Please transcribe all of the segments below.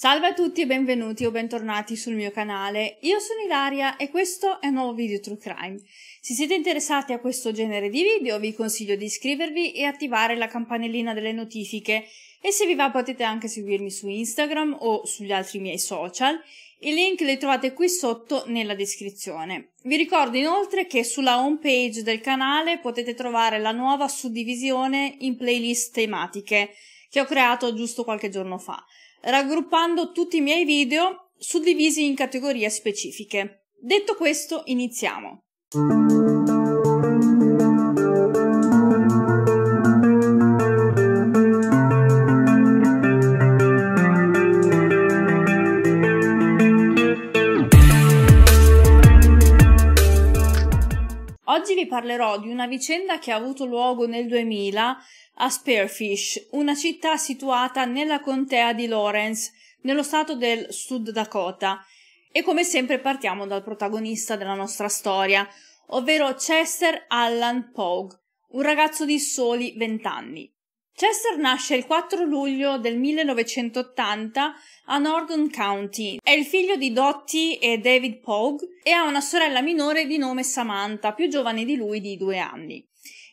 Salve a tutti e benvenuti o bentornati sul mio canale, io sono Ilaria e questo è un nuovo video True Crime. Se siete interessati a questo genere di video vi consiglio di iscrivervi e attivare la campanellina delle notifiche e se vi va potete anche seguirmi su Instagram o sugli altri miei social, i link li trovate qui sotto nella descrizione. Vi ricordo inoltre che sulla home page del canale potete trovare la nuova suddivisione in playlist tematiche che ho creato giusto qualche giorno fa raggruppando tutti i miei video suddivisi in categorie specifiche. Detto questo, iniziamo. Oggi vi parlerò di una vicenda che ha avuto luogo nel 2000 a Spearfish, una città situata nella contea di Lawrence, nello stato del Sud Dakota. E come sempre partiamo dal protagonista della nostra storia, ovvero Chester Allan Pogue, un ragazzo di soli 20 anni. Chester nasce il 4 luglio del 1980 a Northern County. È il figlio di Dottie e David Pogue e ha una sorella minore di nome Samantha, più giovane di lui di due anni.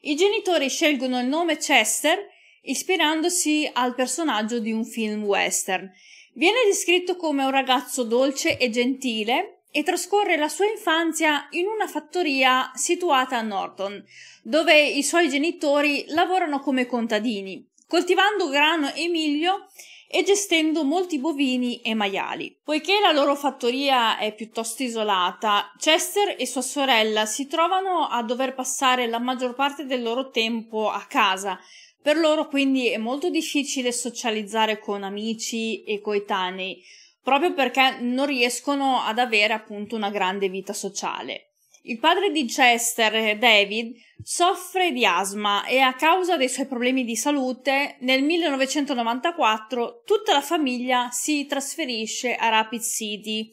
I genitori scelgono il nome Chester ispirandosi al personaggio di un film western. Viene descritto come un ragazzo dolce e gentile e trascorre la sua infanzia in una fattoria situata a Norton, dove i suoi genitori lavorano come contadini, coltivando grano e miglio e gestendo molti bovini e maiali. Poiché la loro fattoria è piuttosto isolata, Chester e sua sorella si trovano a dover passare la maggior parte del loro tempo a casa. Per loro quindi è molto difficile socializzare con amici e coetanei, proprio perché non riescono ad avere appunto una grande vita sociale. Il padre di Chester, David, soffre di asma e a causa dei suoi problemi di salute nel 1994 tutta la famiglia si trasferisce a Rapid City,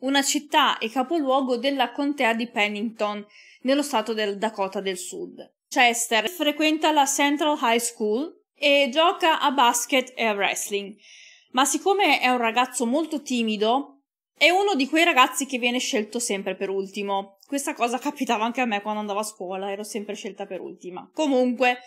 una città e capoluogo della contea di Pennington, nello stato del Dakota del Sud. Chester frequenta la Central High School e gioca a basket e a wrestling ma siccome è un ragazzo molto timido, è uno di quei ragazzi che viene scelto sempre per ultimo. Questa cosa capitava anche a me quando andavo a scuola, ero sempre scelta per ultima. Comunque,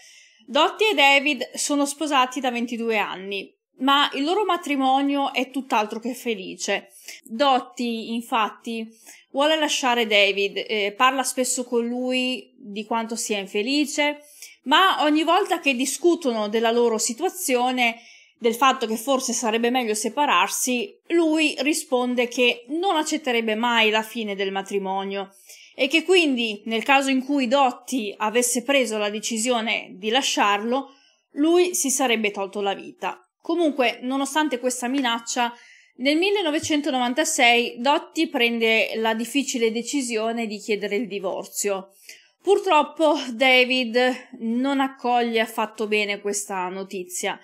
Dottie e David sono sposati da 22 anni, ma il loro matrimonio è tutt'altro che felice. Dottie, infatti, vuole lasciare David, eh, parla spesso con lui di quanto sia infelice, ma ogni volta che discutono della loro situazione del fatto che forse sarebbe meglio separarsi, lui risponde che non accetterebbe mai la fine del matrimonio e che quindi nel caso in cui Dotti avesse preso la decisione di lasciarlo, lui si sarebbe tolto la vita. Comunque, nonostante questa minaccia, nel 1996 Dotti prende la difficile decisione di chiedere il divorzio. Purtroppo David non accoglie affatto bene questa notizia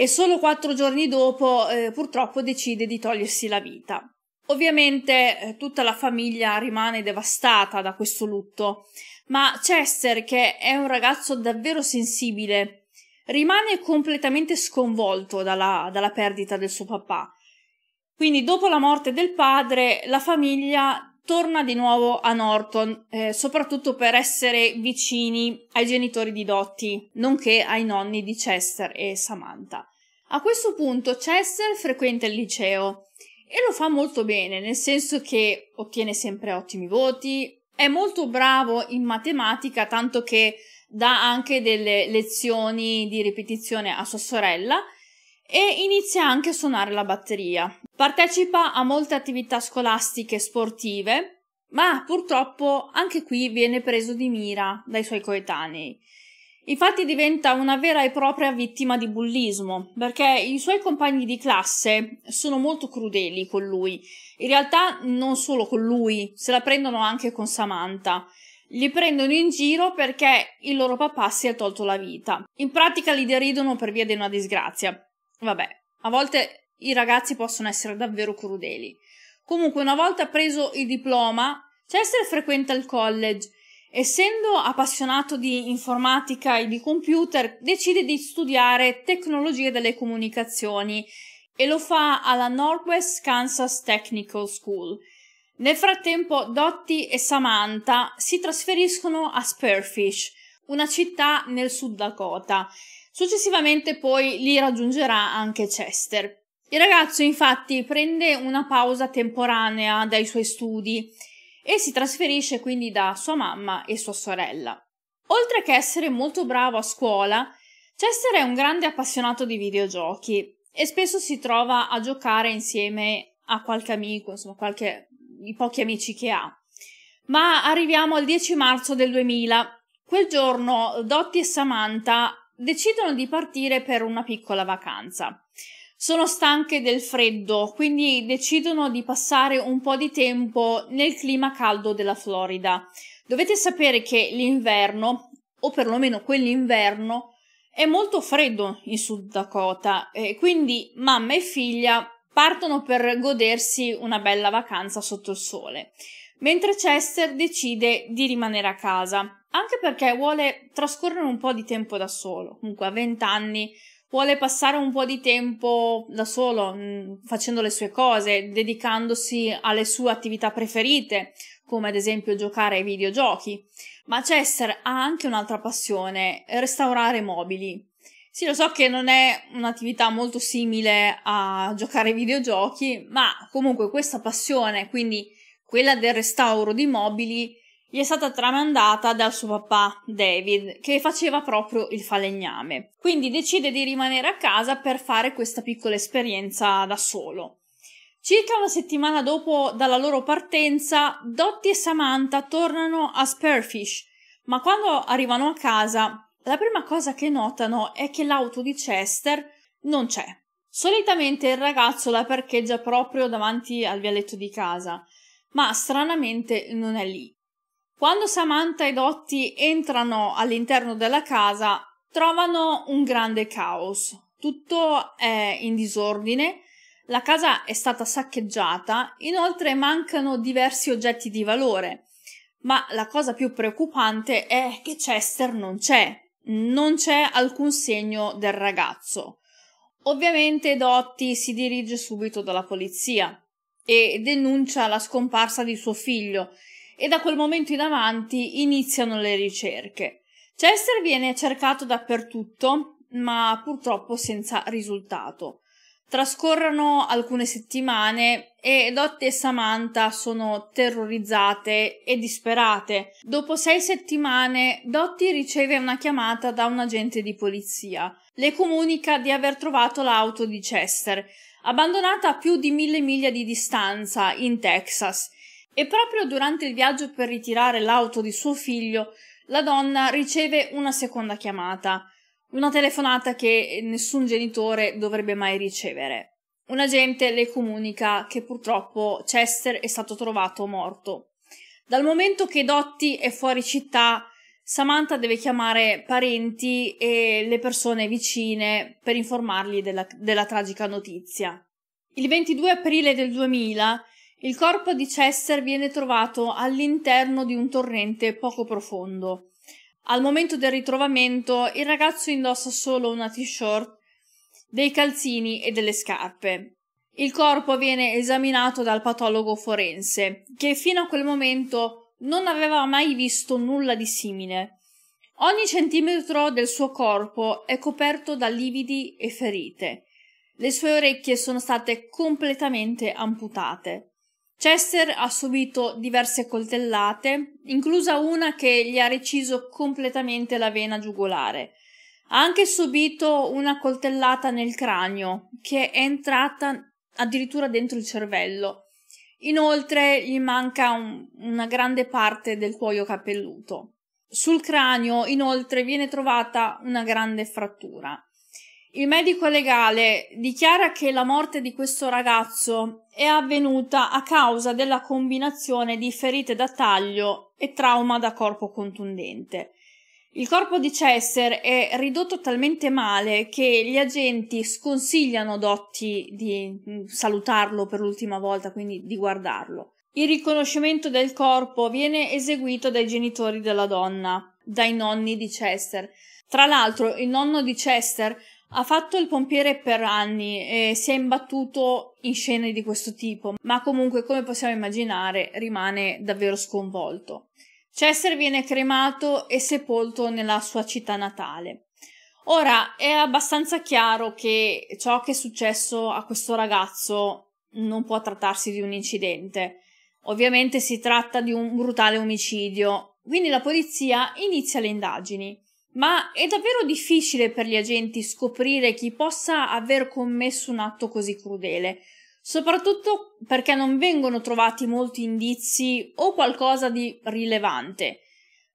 e solo quattro giorni dopo eh, purtroppo decide di togliersi la vita. Ovviamente eh, tutta la famiglia rimane devastata da questo lutto, ma Chester, che è un ragazzo davvero sensibile, rimane completamente sconvolto dalla, dalla perdita del suo papà. Quindi dopo la morte del padre, la famiglia torna di nuovo a Norton, eh, soprattutto per essere vicini ai genitori di Dottie, nonché ai nonni di Chester e Samantha. A questo punto Chester frequenta il liceo e lo fa molto bene, nel senso che ottiene sempre ottimi voti, è molto bravo in matematica, tanto che dà anche delle lezioni di ripetizione a sua sorella e inizia anche a suonare la batteria. Partecipa a molte attività scolastiche e sportive, ma purtroppo anche qui viene preso di mira dai suoi coetanei. Infatti diventa una vera e propria vittima di bullismo, perché i suoi compagni di classe sono molto crudeli con lui. In realtà non solo con lui, se la prendono anche con Samantha. Li prendono in giro perché il loro papà si è tolto la vita. In pratica li deridono per via di una disgrazia. Vabbè, a volte i ragazzi possono essere davvero crudeli. Comunque, una volta preso il diploma, Chester frequenta il college. Essendo appassionato di informatica e di computer, decide di studiare tecnologie delle comunicazioni e lo fa alla Northwest Kansas Technical School. Nel frattempo, Dottie e Samantha si trasferiscono a Spurfish, una città nel Sud Dakota, Successivamente poi li raggiungerà anche Chester. Il ragazzo infatti prende una pausa temporanea dai suoi studi e si trasferisce quindi da sua mamma e sua sorella. Oltre che essere molto bravo a scuola, Chester è un grande appassionato di videogiochi e spesso si trova a giocare insieme a qualche amico, insomma, qualche i pochi amici che ha. Ma arriviamo al 10 marzo del 2000. Quel giorno Dottie e Samantha decidono di partire per una piccola vacanza. Sono stanche del freddo, quindi decidono di passare un po' di tempo nel clima caldo della Florida. Dovete sapere che l'inverno, o perlomeno quell'inverno, è molto freddo in Sud Dakota e quindi mamma e figlia partono per godersi una bella vacanza sotto il sole, mentre Chester decide di rimanere a casa anche perché vuole trascorrere un po' di tempo da solo, comunque a 20 anni vuole passare un po' di tempo da solo, mh, mm, facendo le sue cose, dedicandosi alle sue attività preferite, come ad esempio giocare ai videogiochi. Ma Chester ha anche un'altra passione, restaurare mobili. Sì, lo so che non è un'attività molto simile a giocare ai videogiochi, ma comunque questa passione, quindi quella del restauro di mobili, gli è stata tramandata dal suo papà David, che faceva proprio il falegname. Quindi decide di rimanere a casa per fare questa piccola esperienza da solo. Circa una settimana dopo dalla loro partenza, Dottie e Samantha tornano a Spearfish, ma quando arrivano a casa, la prima cosa che notano è che l'auto di Chester non c'è. Solitamente il ragazzo la parcheggia proprio davanti al vialetto di casa, ma stranamente non è lì. Quando Samantha e Dottie entrano all'interno della casa, trovano un grande caos. Tutto è in disordine, la casa è stata saccheggiata, inoltre mancano diversi oggetti di valore. Ma la cosa più preoccupante è che Chester non c'è, non c'è alcun segno del ragazzo. Ovviamente Dotti si dirige subito dalla polizia e denuncia la scomparsa di suo figlio e da quel momento in avanti iniziano le ricerche. Chester viene cercato dappertutto, ma purtroppo senza risultato. Trascorrono alcune settimane e Dottie e Samantha sono terrorizzate e disperate. Dopo sei settimane, Dottie riceve una chiamata da un agente di polizia. Le comunica di aver trovato l'auto di Chester, abbandonata a più di mille miglia di distanza, in Texas, e proprio durante il viaggio per ritirare l'auto di suo figlio, la donna riceve una seconda chiamata, una telefonata che nessun genitore dovrebbe mai ricevere. Un agente le comunica che purtroppo Chester è stato trovato morto. Dal momento che Dotti è fuori città, Samantha deve chiamare parenti e le persone vicine per informarli della, della tragica notizia. Il 22 aprile del 2000 il corpo di Chester viene trovato all'interno di un torrente poco profondo. Al momento del ritrovamento il ragazzo indossa solo una t-shirt, dei calzini e delle scarpe. Il corpo viene esaminato dal patologo forense, che fino a quel momento non aveva mai visto nulla di simile. Ogni centimetro del suo corpo è coperto da lividi e ferite. Le sue orecchie sono state completamente amputate. Chester ha subito diverse coltellate, inclusa una che gli ha reciso completamente la vena giugolare. Ha anche subito una coltellata nel cranio, che è entrata addirittura dentro il cervello. Inoltre gli manca un, una grande parte del cuoio capelluto. Sul cranio, inoltre, viene trovata una grande frattura. Il medico legale dichiara che la morte di questo ragazzo è avvenuta a causa della combinazione di ferite da taglio e trauma da corpo contundente. Il corpo di Chester è ridotto talmente male che gli agenti sconsigliano Dotti di mm, salutarlo per l'ultima volta, quindi di guardarlo. Il riconoscimento del corpo viene eseguito dai genitori della donna, dai nonni di Chester. Tra l'altro, il nonno di Chester ha fatto il pompiere per anni e si è imbattuto in scene di questo tipo, ma comunque, come possiamo immaginare, rimane davvero sconvolto. Chester viene cremato e sepolto nella sua città natale. Ora è abbastanza chiaro che ciò che è successo a questo ragazzo non può trattarsi di un incidente. Ovviamente si tratta di un brutale omicidio, quindi la polizia inizia le indagini. Ma è davvero difficile per gli agenti scoprire chi possa aver commesso un atto così crudele, soprattutto perché non vengono trovati molti indizi o qualcosa di rilevante.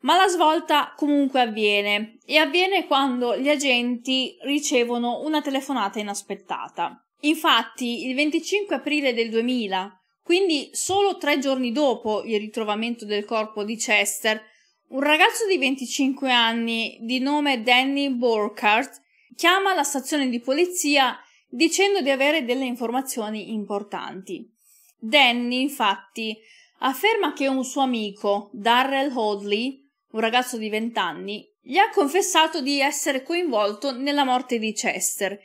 Ma la svolta comunque avviene e avviene quando gli agenti ricevono una telefonata inaspettata. Infatti, il 25 aprile del 2000, quindi solo tre giorni dopo il ritrovamento del corpo di Chester, un ragazzo di 25 anni di nome Danny Borkart chiama la stazione di polizia dicendo di avere delle informazioni importanti. Danny, infatti, afferma che un suo amico, Darrell Hodley, un ragazzo di 20 anni, gli ha confessato di essere coinvolto nella morte di Chester.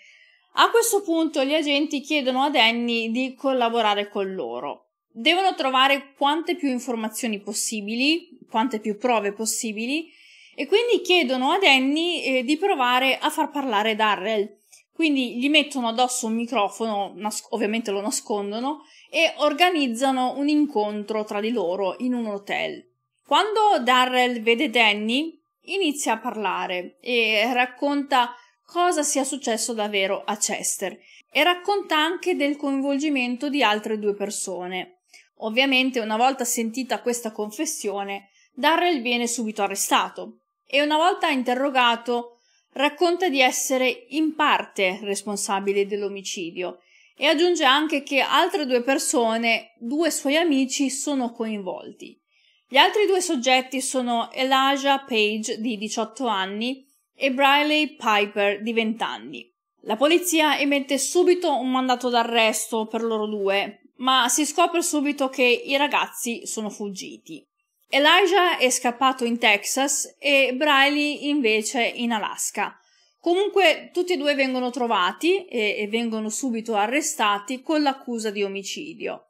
A questo punto gli agenti chiedono a Danny di collaborare con loro devono trovare quante più informazioni possibili, quante più prove possibili, e quindi chiedono ad Annie eh, di provare a far parlare Darrell. Quindi gli mettono addosso un microfono, nas- ovviamente lo nascondono, e organizzano un incontro tra di loro in un hotel. Quando Darrell vede Danny, inizia a parlare e racconta cosa sia successo davvero a Chester e racconta anche del coinvolgimento di altre due persone. Ovviamente, una volta sentita questa confessione, Darrell viene subito arrestato e una volta interrogato racconta di essere in parte responsabile dell'omicidio e aggiunge anche che altre due persone, due suoi amici, sono coinvolti. Gli altri due soggetti sono Elijah Page di 18 anni e Briley Piper di 20 anni. La polizia emette subito un mandato d'arresto per loro due, ma si scopre subito che i ragazzi sono fuggiti. Elijah è scappato in Texas e Briley invece in Alaska. Comunque tutti e due vengono trovati e, e vengono subito arrestati con l'accusa di omicidio.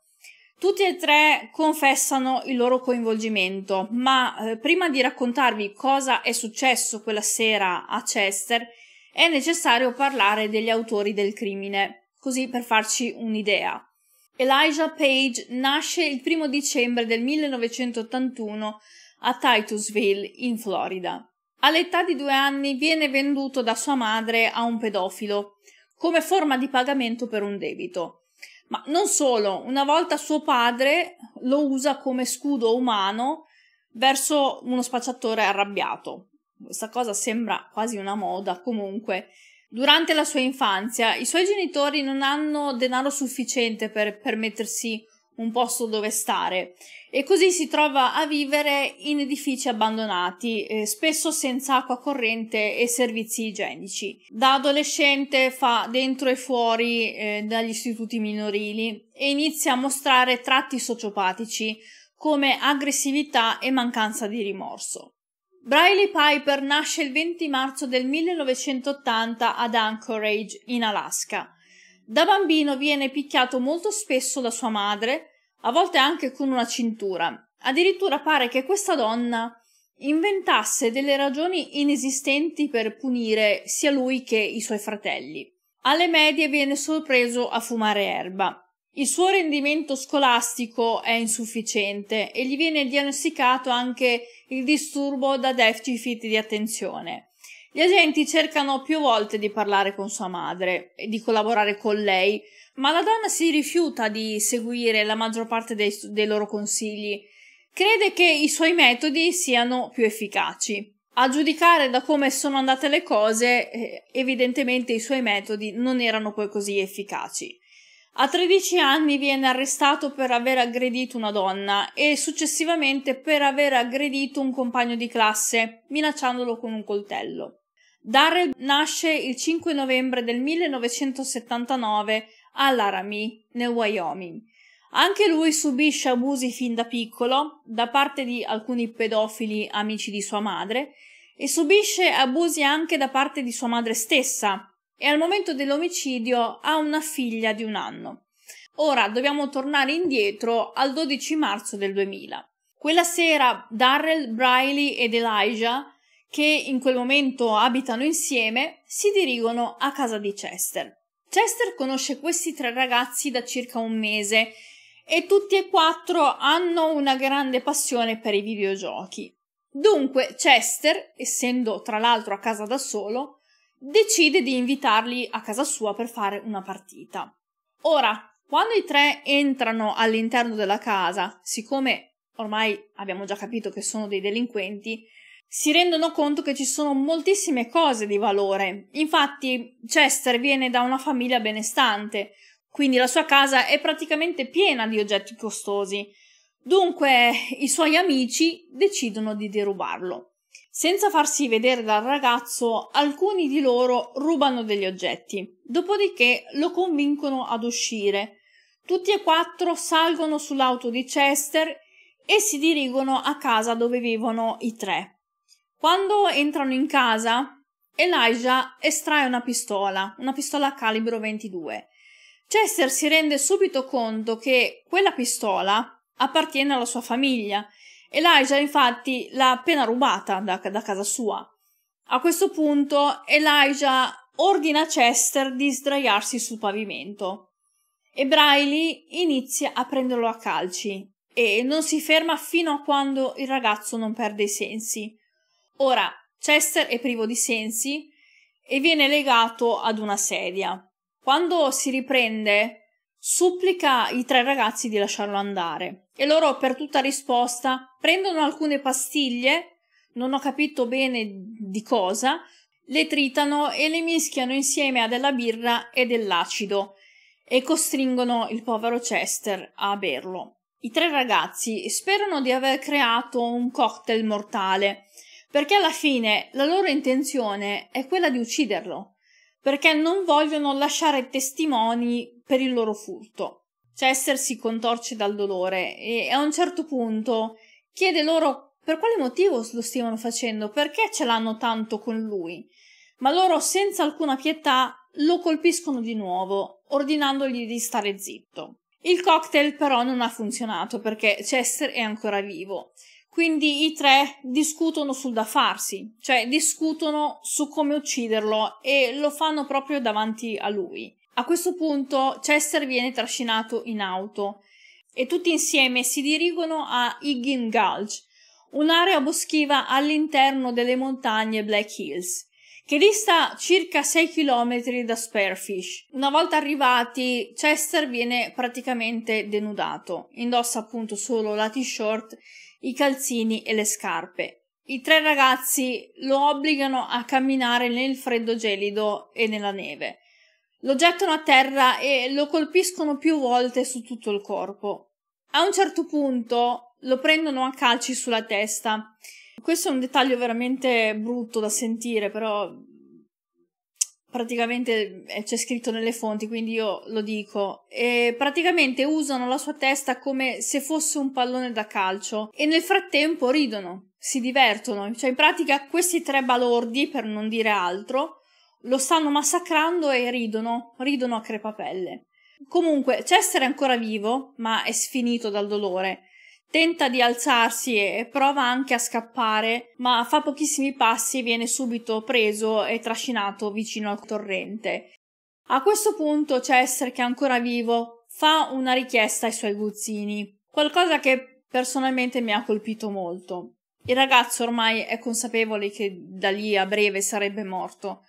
Tutti e tre confessano il loro coinvolgimento, ma eh, prima di raccontarvi cosa è successo quella sera a Chester, è necessario parlare degli autori del crimine, così per farci un'idea. Elijah Page nasce il primo dicembre del 1981 a Titusville, in Florida. All'età di due anni viene venduto da sua madre a un pedofilo come forma di pagamento per un debito. Ma non solo, una volta suo padre lo usa come scudo umano verso uno spacciatore arrabbiato. Questa cosa sembra quasi una moda, comunque Durante la sua infanzia i suoi genitori non hanno denaro sufficiente per permettersi un posto dove stare e così si trova a vivere in edifici abbandonati, eh, spesso senza acqua corrente e servizi igienici. Da adolescente fa dentro e fuori eh, dagli istituti minorili e inizia a mostrare tratti sociopatici come aggressività e mancanza di rimorso. Briley Piper nasce il 20 marzo del 1980 ad Anchorage, in Alaska. Da bambino viene picchiato molto spesso da sua madre, a volte anche con una cintura. Addirittura pare che questa donna inventasse delle ragioni inesistenti per punire sia lui che i suoi fratelli. Alle medie viene sorpreso a fumare erba. Il suo rendimento scolastico è insufficiente e gli viene diagnosticato anche il disturbo da deficit di attenzione. Gli agenti cercano più volte di parlare con sua madre e di collaborare con lei, ma la donna si rifiuta di seguire la maggior parte dei, dei loro consigli. Crede che i suoi metodi siano più efficaci. A giudicare da come sono andate le cose, eh, evidentemente i suoi metodi non erano poi così efficaci. A 13 anni viene arrestato per aver aggredito una donna e successivamente per aver aggredito un compagno di classe, minacciandolo con un coltello. Darrell nasce il 5 novembre del 1979 a Laramie, nel Wyoming. Anche lui subisce abusi fin da piccolo da parte di alcuni pedofili amici di sua madre e subisce abusi anche da parte di sua madre stessa, e al momento dell'omicidio ha una figlia di un anno. Ora dobbiamo tornare indietro al 12 marzo del 2000. Quella sera Darrell, Briley ed Elijah, che in quel momento abitano insieme, si dirigono a casa di Chester. Chester conosce questi tre ragazzi da circa un mese e tutti e quattro hanno una grande passione per i videogiochi. Dunque Chester, essendo tra l'altro a casa da solo, decide di invitarli a casa sua per fare una partita. Ora, quando i tre entrano all'interno della casa, siccome ormai abbiamo già capito che sono dei delinquenti, si rendono conto che ci sono moltissime cose di valore. Infatti, Chester viene da una famiglia benestante, quindi la sua casa è praticamente piena di oggetti costosi. Dunque, i suoi amici decidono di derubarlo. Senza farsi vedere dal ragazzo, alcuni di loro rubano degli oggetti, dopodiché lo convincono ad uscire. Tutti e quattro salgono sull'auto di Chester e si dirigono a casa dove vivono i tre. Quando entrano in casa, Elijah estrae una pistola, una pistola a calibro 22. Chester si rende subito conto che quella pistola appartiene alla sua famiglia Elijah infatti l'ha appena rubata da, da casa sua. A questo punto Elijah ordina a Chester di sdraiarsi sul pavimento e Briley inizia a prenderlo a calci e non si ferma fino a quando il ragazzo non perde i sensi. Ora, Chester è privo di sensi e viene legato ad una sedia. Quando si riprende, supplica i tre ragazzi di lasciarlo andare e loro per tutta risposta prendono alcune pastiglie, non ho capito bene di cosa, le tritano e le mischiano insieme a della birra e dell'acido e costringono il povero Chester a berlo. I tre ragazzi sperano di aver creato un cocktail mortale, perché alla fine la loro intenzione è quella di ucciderlo, perché non vogliono lasciare testimoni per il loro furto. Chester cioè si contorce dal dolore e a un certo punto chiede loro per quale motivo lo stiano facendo, perché ce l'hanno tanto con lui. Ma loro, senza alcuna pietà, lo colpiscono di nuovo, ordinandogli di stare zitto. Il cocktail però non ha funzionato perché Chester è ancora vivo. Quindi i tre discutono sul da farsi, cioè discutono su come ucciderlo e lo fanno proprio davanti a lui. A questo punto Chester viene trascinato in auto e tutti insieme si dirigono a Higgin Gulch, un'area boschiva all'interno delle montagne Black Hills, che dista circa 6 km da Spearfish. Una volta arrivati, Chester viene praticamente denudato, indossa appunto solo la t-shirt, i calzini e le scarpe. I tre ragazzi lo obbligano a camminare nel freddo gelido e nella neve. Lo gettano a terra e lo colpiscono più volte su tutto il corpo. A un certo punto lo prendono a calci sulla testa. Questo è un dettaglio veramente brutto da sentire, però praticamente eh, c'è scritto nelle fonti, quindi io lo dico. E praticamente usano la sua testa come se fosse un pallone da calcio e nel frattempo ridono, si divertono. Cioè, in pratica, questi tre balordi, per non dire altro, lo stanno massacrando e ridono, ridono a crepapelle. Comunque, Chester è ancora vivo, ma è sfinito dal dolore. Tenta di alzarsi e prova anche a scappare, ma fa pochissimi passi e viene subito preso e trascinato vicino al torrente. A questo punto Chester, che è ancora vivo, fa una richiesta ai suoi guzzini, qualcosa che personalmente mi ha colpito molto. Il ragazzo ormai è consapevole che da lì a breve sarebbe morto,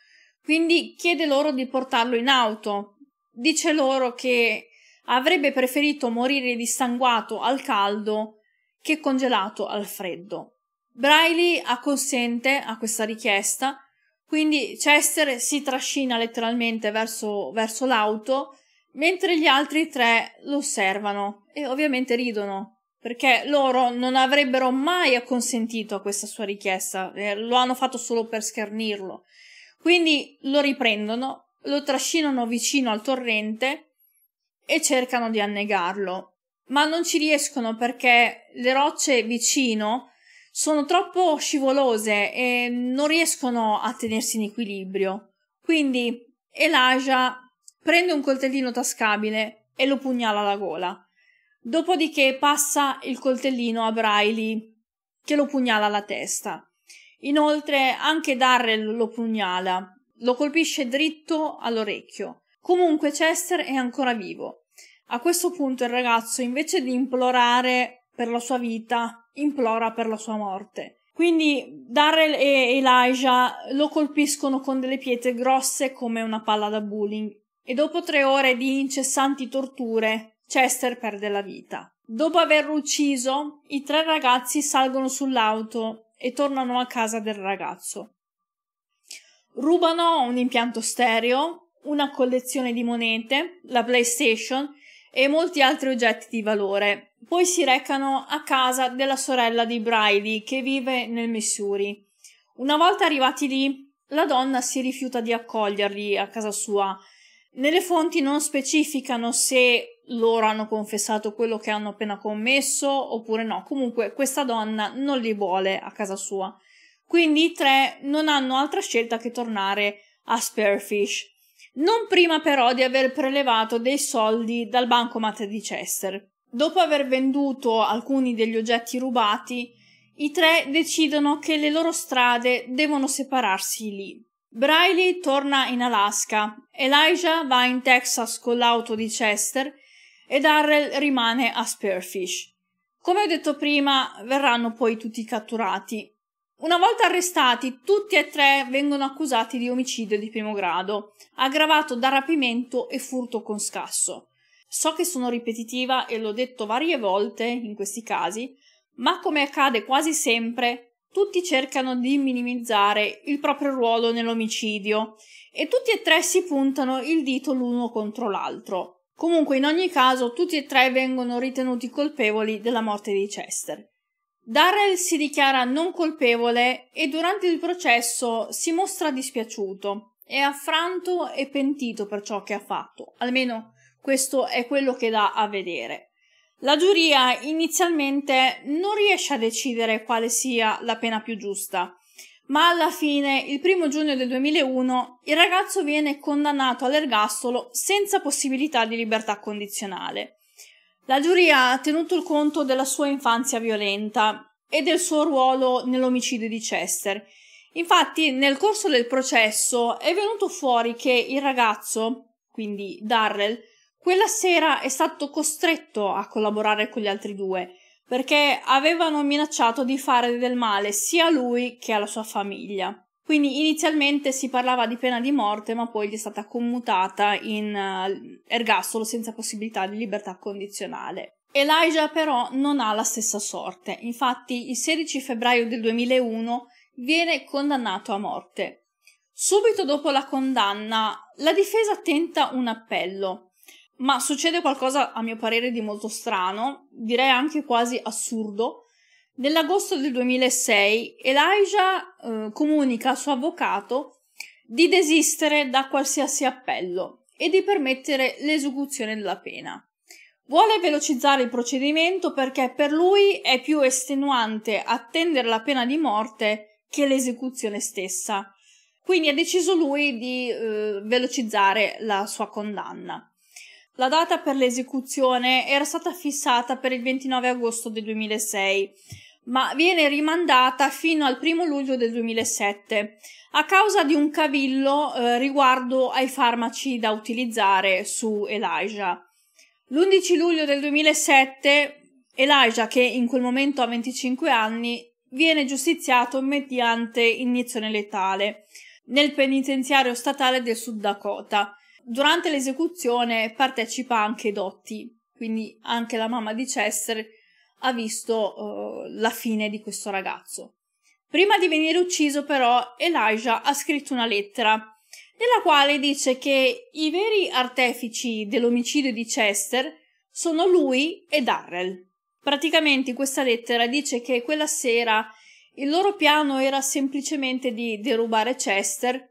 quindi chiede loro di portarlo in auto. Dice loro che avrebbe preferito morire dissanguato al caldo che congelato al freddo. Briley acconsente a questa richiesta, quindi Chester si trascina letteralmente verso, verso l'auto, mentre gli altri tre lo osservano e ovviamente ridono, perché loro non avrebbero mai acconsentito a questa sua richiesta, eh, lo hanno fatto solo per schernirlo. Quindi lo riprendono, lo trascinano vicino al torrente e cercano di annegarlo, ma non ci riescono perché le rocce vicino sono troppo scivolose e non riescono a tenersi in equilibrio. Quindi Elijah prende un coltellino tascabile e lo pugnala alla gola. Dopodiché passa il coltellino a Braille che lo pugnala alla testa. Inoltre anche Darrell lo pugnala, lo colpisce dritto all'orecchio. Comunque Chester è ancora vivo. A questo punto il ragazzo, invece di implorare per la sua vita, implora per la sua morte. Quindi Darrell e Elijah lo colpiscono con delle pietre grosse come una palla da bowling e dopo tre ore di incessanti torture Chester perde la vita. Dopo averlo ucciso, i tre ragazzi salgono sull'auto e tornano a casa del ragazzo. Rubano un impianto stereo, una collezione di monete, la PlayStation e molti altri oggetti di valore. Poi si recano a casa della sorella di Briley che vive nel Missouri. Una volta arrivati lì, la donna si rifiuta di accoglierli a casa sua. Nelle fonti non specificano se loro hanno confessato quello che hanno appena commesso oppure no. Comunque questa donna non li vuole a casa sua. Quindi i tre non hanno altra scelta che tornare a Spearfish. Non prima però di aver prelevato dei soldi dal bancomat di Chester. Dopo aver venduto alcuni degli oggetti rubati, i tre decidono che le loro strade devono separarsi lì. Briley torna in Alaska, Elijah va in Texas con l'auto di Chester e Darrell rimane a Spearfish. Come ho detto prima, verranno poi tutti catturati. Una volta arrestati, tutti e tre vengono accusati di omicidio di primo grado, aggravato da rapimento e furto con scasso. So che sono ripetitiva e l'ho detto varie volte in questi casi, ma come accade quasi sempre, tutti cercano di minimizzare il proprio ruolo nell'omicidio e tutti e tre si puntano il dito l'uno contro l'altro. Comunque, in ogni caso, tutti e tre vengono ritenuti colpevoli della morte di Chester. Darrell si dichiara non colpevole e durante il processo si mostra dispiaciuto, è affranto e pentito per ciò che ha fatto, almeno questo è quello che dà a vedere. La giuria inizialmente non riesce a decidere quale sia la pena più giusta ma alla fine, il primo giugno del 2001, il ragazzo viene condannato all'ergastolo senza possibilità di libertà condizionale. La giuria ha tenuto il conto della sua infanzia violenta e del suo ruolo nell'omicidio di Chester. Infatti, nel corso del processo è venuto fuori che il ragazzo, quindi Darrell, quella sera è stato costretto a collaborare con gli altri due, perché avevano minacciato di fare del male sia a lui che alla sua famiglia. Quindi inizialmente si parlava di pena di morte, ma poi gli è stata commutata in eh, ergastolo senza possibilità di libertà condizionale. Elijah però non ha la stessa sorte, infatti il 16 febbraio del 2001 viene condannato a morte. Subito dopo la condanna, la difesa tenta un appello, ma succede qualcosa a mio parere di molto strano, direi anche quasi assurdo. Nell'agosto del 2006 Elijah eh, comunica al suo avvocato di desistere da qualsiasi appello e di permettere l'esecuzione della pena. Vuole velocizzare il procedimento perché per lui è più estenuante attendere la pena di morte che l'esecuzione stessa. Quindi ha deciso lui di eh, velocizzare la sua condanna. La data per l'esecuzione era stata fissata per il 29 agosto del 2006, ma viene rimandata fino al 1 luglio del 2007 a causa di un cavillo eh, riguardo ai farmaci da utilizzare su Elijah. L'11 luglio del 2007 Elijah, che in quel momento ha 25 anni, viene giustiziato mediante iniezione letale nel penitenziario statale del Sud Dakota durante l'esecuzione partecipa anche Dotti, quindi anche la mamma di Chester ha visto uh, la fine di questo ragazzo. Prima di venire ucciso però Elijah ha scritto una lettera nella quale dice che i veri artefici dell'omicidio di Chester sono lui e Darrell. Praticamente questa lettera dice che quella sera il loro piano era semplicemente di derubare Chester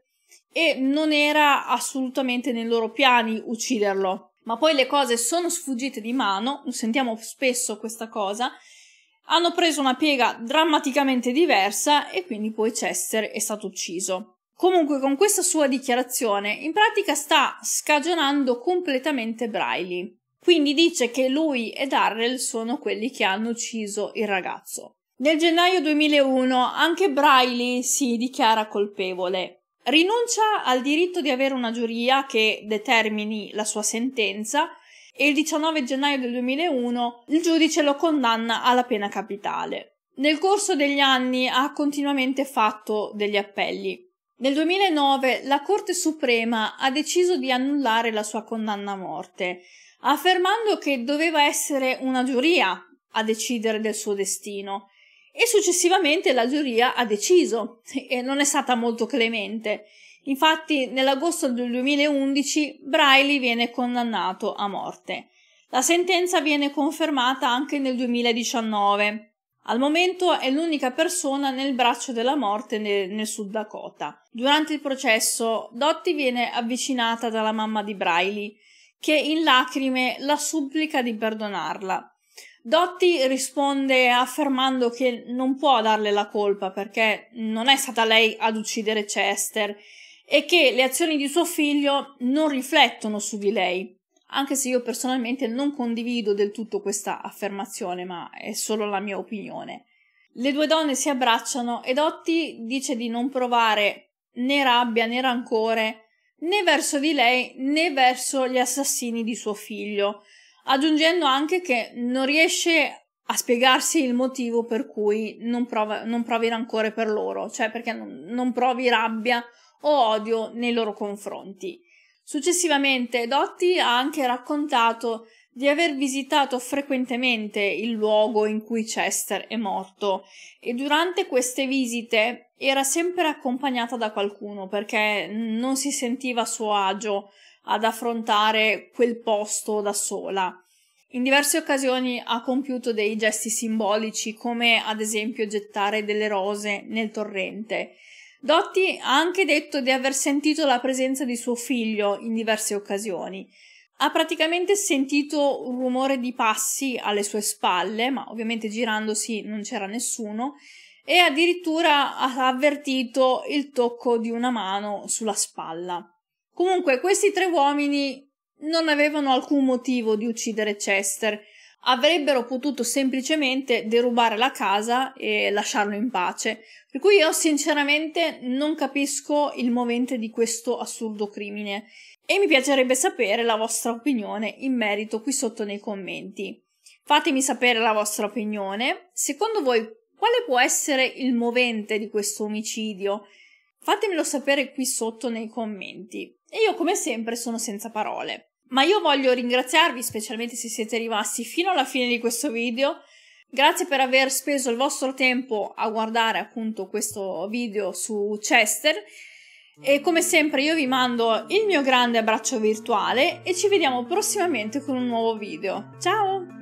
e non era assolutamente nei loro piani ucciderlo. Ma poi le cose sono sfuggite di mano, sentiamo spesso questa cosa, hanno preso una piega drammaticamente diversa e quindi poi Chester è stato ucciso. Comunque con questa sua dichiarazione in pratica sta scagionando completamente Briley. Quindi dice che lui e Darrell sono quelli che hanno ucciso il ragazzo. Nel gennaio 2001 anche Briley si dichiara colpevole rinuncia al diritto di avere una giuria che determini la sua sentenza e il 19 gennaio del 2001 il giudice lo condanna alla pena capitale. Nel corso degli anni ha continuamente fatto degli appelli. Nel 2009 la Corte Suprema ha deciso di annullare la sua condanna a morte, affermando che doveva essere una giuria a decidere del suo destino e successivamente la giuria ha deciso e non è stata molto clemente. Infatti nell'agosto del 2011 Braille viene condannato a morte. La sentenza viene confermata anche nel 2019. Al momento è l'unica persona nel braccio della morte nel, nel Sud Dakota. Durante il processo Dottie viene avvicinata dalla mamma di Braille che in lacrime la supplica di perdonarla. Dotti risponde affermando che non può darle la colpa perché non è stata lei ad uccidere Chester e che le azioni di suo figlio non riflettono su di lei, anche se io personalmente non condivido del tutto questa affermazione, ma è solo la mia opinione. Le due donne si abbracciano e Dotti dice di non provare né rabbia né rancore né verso di lei né verso gli assassini di suo figlio, aggiungendo anche che non riesce a spiegarsi il motivo per cui non, prova, non provi rancore per loro, cioè perché non, non provi rabbia o odio nei loro confronti. Successivamente Dotti ha anche raccontato di aver visitato frequentemente il luogo in cui Chester è morto e durante queste visite era sempre accompagnata da qualcuno perché non si sentiva a suo agio ad affrontare quel posto da sola. In diverse occasioni ha compiuto dei gesti simbolici, come ad esempio gettare delle rose nel torrente. Dotti ha anche detto di aver sentito la presenza di suo figlio in diverse occasioni. Ha praticamente sentito un rumore di passi alle sue spalle, ma ovviamente girandosi non c'era nessuno, e addirittura ha avvertito il tocco di una mano sulla spalla. Comunque, questi tre uomini non avevano alcun motivo di uccidere Chester. Avrebbero potuto semplicemente derubare la casa e lasciarlo in pace. Per cui io sinceramente non capisco il movente di questo assurdo crimine. E mi piacerebbe sapere la vostra opinione in merito qui sotto nei commenti. Fatemi sapere la vostra opinione. Secondo voi quale può essere il movente di questo omicidio? Fatemelo sapere qui sotto nei commenti. E io come sempre sono senza parole. Ma io voglio ringraziarvi, specialmente se siete rimasti fino alla fine di questo video. Grazie per aver speso il vostro tempo a guardare appunto questo video su Chester. E come sempre io vi mando il mio grande abbraccio virtuale e ci vediamo prossimamente con un nuovo video. Ciao!